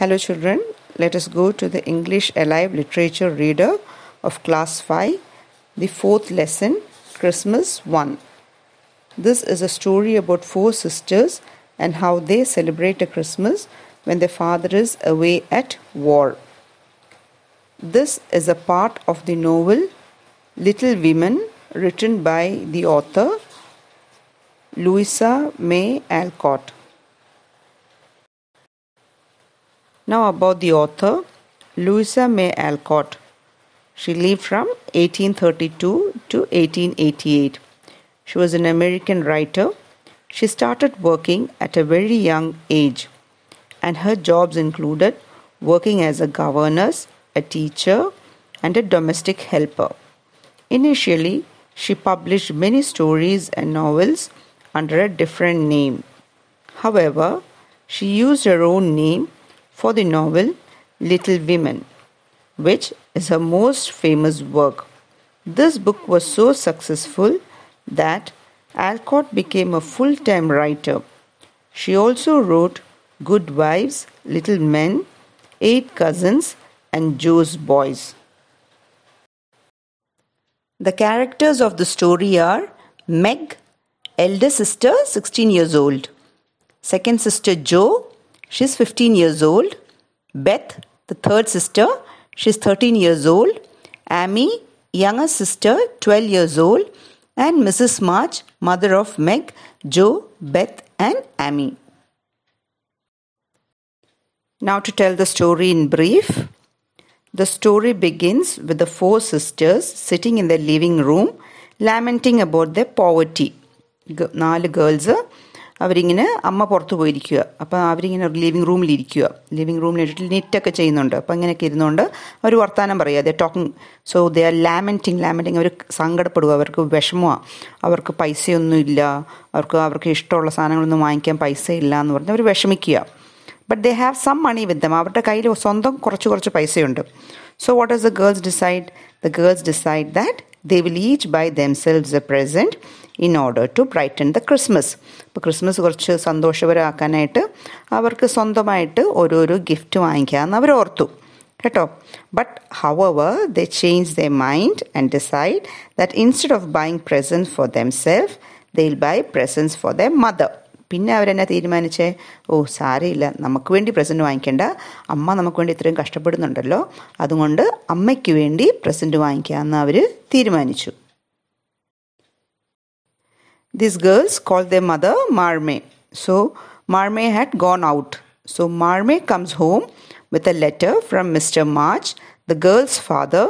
Hello children, let us go to the English Alive Literature Reader of Class 5, the fourth lesson, Christmas 1. This is a story about four sisters and how they celebrate a Christmas when their father is away at war. This is a part of the novel Little Women written by the author Louisa May Alcott. Now, about the author Louisa May Alcott. She lived from 1832 to 1888. She was an American writer. She started working at a very young age, and her jobs included working as a governess, a teacher, and a domestic helper. Initially, she published many stories and novels under a different name. However, she used her own name for the novel Little Women, which is her most famous work. This book was so successful that Alcott became a full time writer. She also wrote Good Wives, Little Men, Eight Cousins, and Joe's Boys. The characters of the story are Meg, elder sister, 16 years old, second sister Joe. She's 15 years old. Beth, the third sister, she's 13 years old. Amy, younger sister, 12 years old. And Mrs. March, mother of Meg, Joe, Beth, and Amy. Now, to tell the story in brief. The story begins with the four sisters sitting in their living room lamenting about their poverty. girls are. അവരിങ്ങനെ അമ്മ പുറത്തു പോയിരിക്കുക അപ്പോൾ അവരിങ്ങനെ living റൂമിലിരിക്കുക living റൂമിലിട്ടിട്ട് നെറ്റൊക്കെ ചെയ്യുന്നുണ്ട് അപ്പോൾ ഇങ്ങനെയൊക്കെ ഇരുന്നുകൊണ്ട് അവർ വർത്തമാനം പറയുക they talking so they are lamenting lamenting അവർ സങ്കടപ്പെടുക അവർക്ക് വിഷമമാണ് അവർക്ക് പൈസയൊന്നുമില്ല അവർക്ക് അവർക്ക് ഇഷ്ടമുള്ള സാധനങ്ങളൊന്നും വാങ്ങിക്കാൻ പൈസ ഇല്ല എന്ന് പറഞ്ഞ് അവർ വിഷമിക്കുക but they have some money with them അവരുടെ കയ്യിൽ സ്വന്തം കുറച്ച് കുറച്ച് പൈസയുണ്ട് so what is the girls decide the girls decide that they will each buy themselves a present in order to brighten the Christmas ഇപ്പോൾ ക്രിസ്മസ് കുറച്ച് സന്തോഷപരമാക്കാനായിട്ട് അവർക്ക് സ്വന്തമായിട്ട് ഓരോരോ ഗിഫ്റ്റ് വാങ്ങിക്കാമെന്ന് അവർ ഓർത്തു കേട്ടോ ബട്ട് ഹൗ അവർ they change the mind and decide that instead of buying presents for them self they will buy presents for the mother പിന്നെ അവരെന്നെ തീരുമാനിച്ചേ ഓ സാരയില്ല നമുക്ക് വേണ്ടി പ്രസൻറ്റ് വാങ്ങിക്കേണ്ട അമ്മ നമുക്ക് വേണ്ടി ഇത്രയും കഷ്ടപ്പെടുന്നുണ്ടല്ലോ അതുകൊണ്ട് അമ്മയ്ക്ക് വേണ്ടി പ്രസൻറ്റ് വാങ്ങിക്കാമെന്ന് അവർ തീരുമാനിച്ചു These girls called their mother Marme. So Marme had gone out. So Marme comes home with a letter from Mr. March, the girl's father,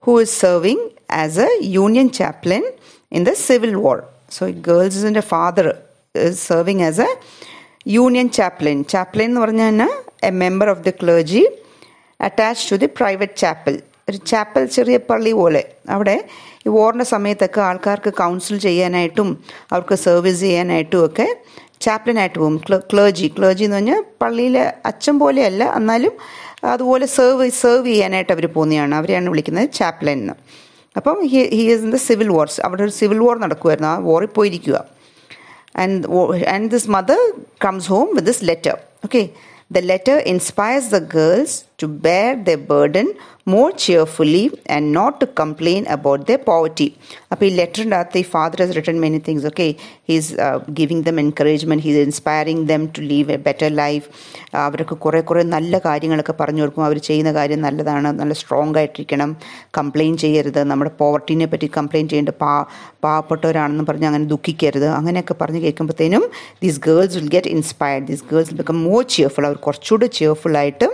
who is serving as a Union chaplain in the Civil War. So girls and a father is serving as a Union chaplain. Chaplain എന്ന് a member of the clergy attached to the private chapel. ഒരു chapel ചെറിയ പള്ളി പോലെ അവിടെ ഈ വോറിൻ്റെ സമയത്തൊക്കെ ആൾക്കാർക്ക് council ചെയ്യാനായിട്ടും അവർക്ക് സർവീസ് ചെയ്യാനായിട്ടും ഒക്കെ ചാപ്ലിനായിട്ട് പോകും ക്ലേർജി ക്ലേർജി എന്ന് പറഞ്ഞാൽ പള്ളിയിലെ അച്ഛൻ പോലെയല്ല എന്നാലും അതുപോലെ സെർവ് സെർവ് ചെയ്യാനായിട്ട് അവർ പോകുന്നതാണ് അവരെയാണ് വിളിക്കുന്നത് ചാപ്ലൻ എന്ന് അപ്പം he he is in the civil wars അവിടെ ഒരു സിവിൽ വാർ നടക്കുമായിരുന്നു ആ വാറിൽ പോയിരിക്കുക and and this mother comes home with this letter okay the letter inspires the girls to bear their burden more cheerfully and not to complain about their poverty. അപ്പോൾ ഈ ലെറ്ററിൻ്റെ അകത്ത് ഈ father has written many things okay he's giving them encouragement he's inspiring them to leave a better life അവർക്ക് കുറേ കുറേ നല്ല കാര്യങ്ങളൊക്കെ പറഞ്ഞു കൊടുക്കും അവർ ചെയ്യുന്ന കാര്യം നല്ലതാണ് നല്ല സ്ട്രോങ് ആയിട്ടിരിക്കണം കംപ്ലെയിൻ ചെയ്യരുത് നമ്മുടെ പോവർട്ടിനെ പറ്റി കംപ്ലെയിൻ ചെയ്യേണ്ട പാ പാവപ്പെട്ടവരാണെന്ന് പറഞ്ഞ് അങ്ങനെ ദുഃഖിക്കരുത് അങ്ങനെയൊക്കെ പറഞ്ഞ് കേൾക്കുമ്പോഴത്തേനും these girls will get inspired these girls become more cheerful അവർ കുറച്ചുകൂടി ആയിട്ട്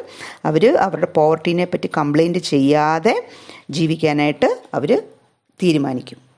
അവർ അവരുടെ പോവർട്ടീനെ പറ്റി കംപ്ലൈൻറ്റ് ചെയ്യാതെ ജീവിക്കാനായിട്ട് അവർ തീരുമാനിക്കും